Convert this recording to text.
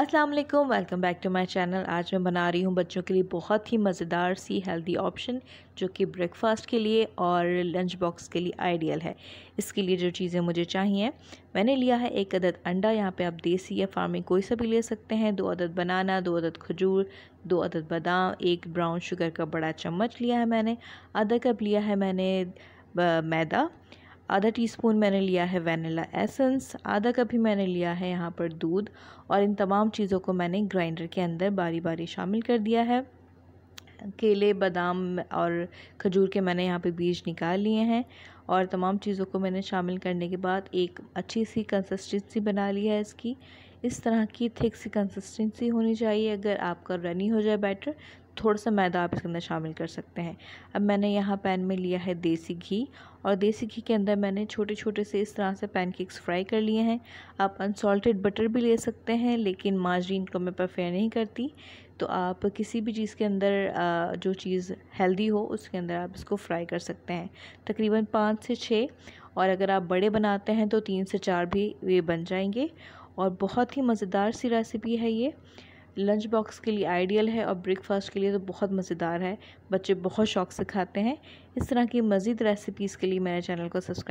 अस्सलाम वालेकुम welcome back to my channel आज मैं बना रही हूँ बच्चों के लिए बहुत ही मज़ेदार सी हेल्दी ऑप्शन जो कि ब्रेकफास्ट के लिए और लंच बॉक्स के लिए आइडियल है इसके लिए जो चीज़ें मुझे चाहिए मैंने लिया है एक अदद अंडा यहाँ पे आप देसी या फार्मिंग कोई सा भी ले सकते हैं दो अदद बनाना दो अदद खजूर दो अदद बादाम एक ब्राउन शुगर का बड़ा चम्मच लिया है मैंने आधा कप लिया है मैंने मैदा आधा टीस्पून मैंने लिया है वैनिला एसेंस आधा कप ही मैंने लिया है यहाँ पर दूध और इन तमाम चीज़ों को मैंने ग्राइंडर के अंदर बारी बारी शामिल कर दिया है केले बादाम और खजूर के मैंने यहाँ पे बीज निकाल लिए हैं और तमाम चीज़ों को मैंने शामिल करने के बाद एक अच्छी सी कंसिस्टेंसी बना ली है इसकी इस तरह की थिक सी कंसिस्टेंसी होनी चाहिए अगर आपका रनी हो जाए बैटर थोड़ा सा मैदा आप इसके अंदर शामिल कर सकते हैं अब मैंने यहाँ पैन में लिया है देसी घी और देसी घी के अंदर मैंने छोटे छोटे से इस तरह से पैनकेक्स फ्राई कर लिए हैं आप अनसॉल्टेड बटर भी ले सकते हैं लेकिन माजरीन को मैं प्रेफर नहीं करती तो आप किसी भी चीज़ के अंदर जो चीज़ हेल्दी हो उसके अंदर आप इसको फ्राई कर सकते हैं तकरीबन पाँच से छः और अगर आप बड़े बनाते हैं तो तीन से चार भी वे बन जाएंगे और बहुत ही मज़ेदार सी रेसिपी है ये लंच बॉक्स के लिए आइडियल है और ब्रेकफास्ट के लिए तो बहुत मज़ेदार है बच्चे बहुत शौक से खाते हैं इस तरह की मज़ीद रेसिपीज़ के लिए मेरे चैनल को सब्सक्राइब